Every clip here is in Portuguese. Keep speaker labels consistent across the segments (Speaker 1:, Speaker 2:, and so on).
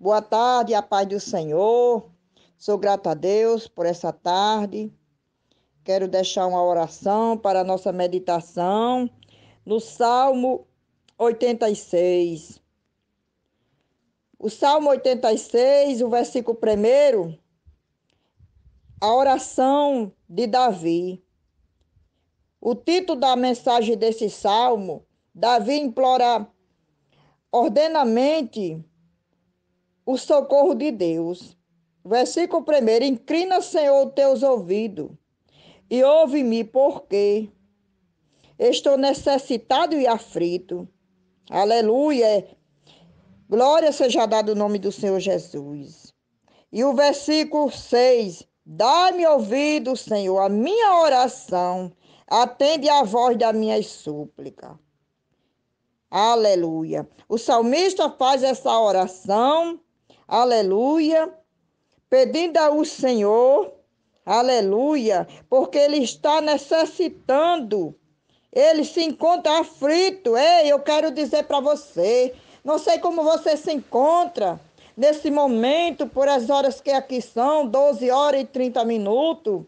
Speaker 1: Boa tarde, a paz do Senhor. Sou grata a Deus por essa tarde. Quero deixar uma oração para a nossa meditação no Salmo 86. O Salmo 86, o versículo 1, a oração de Davi. O título da mensagem desse salmo, Davi implora ordenamente o socorro de Deus. Versículo 1: Inclina, Senhor, teus ouvidos e ouve-me, porque estou necessitado e aflito. Aleluia! Glória seja dada o nome do Senhor Jesus. E o versículo 6: Dá-me ouvido, Senhor, a minha oração, atende a voz da minha súplica. Aleluia. O salmista faz essa oração aleluia, pedindo ao Senhor, aleluia, porque ele está necessitando, ele se encontra aflito. Ei, eu quero dizer para você, não sei como você se encontra nesse momento, por as horas que aqui são, 12 horas e 30 minutos.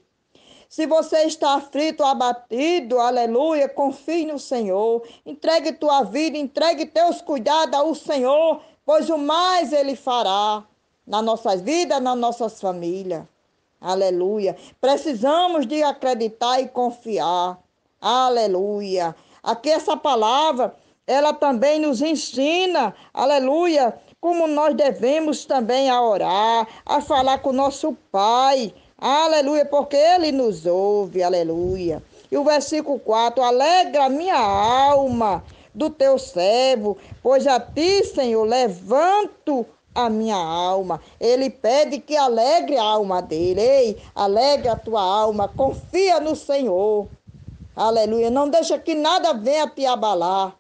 Speaker 1: Se você está aflito, abatido, aleluia, confie no Senhor. Entregue tua vida, entregue teus cuidados ao Senhor, pois o mais ele fará na nossa vida, nas nossas famílias. Aleluia. Precisamos de acreditar e confiar. Aleluia. Aqui essa palavra, ela também nos ensina, aleluia, como nós devemos também a orar, a falar com nosso Pai. Aleluia, porque ele nos ouve. Aleluia. E o versículo 4: Alegra minha alma do teu servo, pois a ti, Senhor, levanto a minha alma. Ele pede que alegre a alma dele. Ei, alegre a tua alma, confia no Senhor. Aleluia. Não deixa que nada venha te abalar.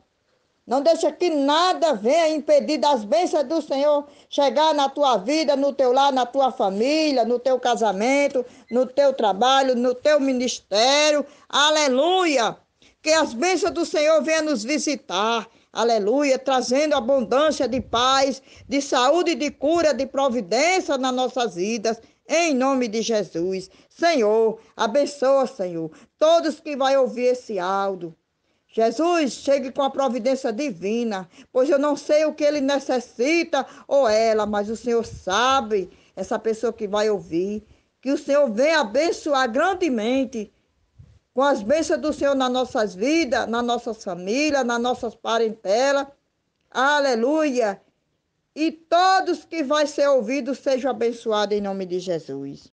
Speaker 1: Não deixa que nada venha impedir das bênçãos do Senhor chegar na tua vida, no teu lar, na tua família, no teu casamento, no teu trabalho, no teu ministério. Aleluia. Que as bênçãos do Senhor venham nos visitar. Aleluia, trazendo abundância de paz, de saúde, de cura, de providência nas nossas vidas. Em nome de Jesus. Senhor, abençoa, Senhor, todos que vai ouvir esse áudio. Jesus, chegue com a providência divina, pois eu não sei o que ele necessita ou ela, mas o Senhor sabe, essa pessoa que vai ouvir, que o Senhor venha abençoar grandemente com as bênçãos do Senhor nas nossas vidas, nas nossas famílias, nas nossas parentelas. Aleluia! E todos que vai ser ouvidos sejam abençoados em nome de Jesus.